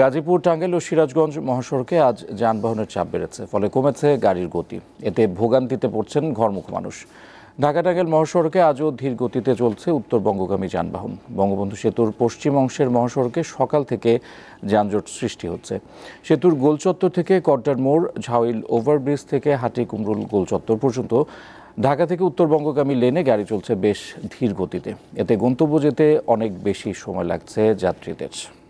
গাজীপুর টাঙ্গাইল ও সিরাজগঞ্জ মহাসড়কে আজ যানবাহনের চাপ বেড়েছে ফলে কমেছে গাড়ির গতি এতে ভোগান্তিতে পড়ছেন ঘরমুখ মানুষ ঢাকা টাঙ্গাইল মহাসড়কে আজও ধীর গতিতে চলছে উত্তরবঙ্গগামী যানবাহন বঙ্গবন্ধু সেতুর পশ্চিম অংশের মহাসড়কে সকাল থেকে যানজট সৃষ্টি হচ্ছে সেতুর গোলচত্বর থেকে কর্টার মোড় ঝাউইল ওভারব্রিজ থেকে হাটি কুমরুল গোলচত্বর পর্যন্ত ঢাকা থেকে উত্তরবঙ্গগামী লেনে গাড়ি চলছে বেশ ধীর গতিতে এতে গন্তব্য যেতে অনেক বেশি সময় লাগছে যাত্রীদের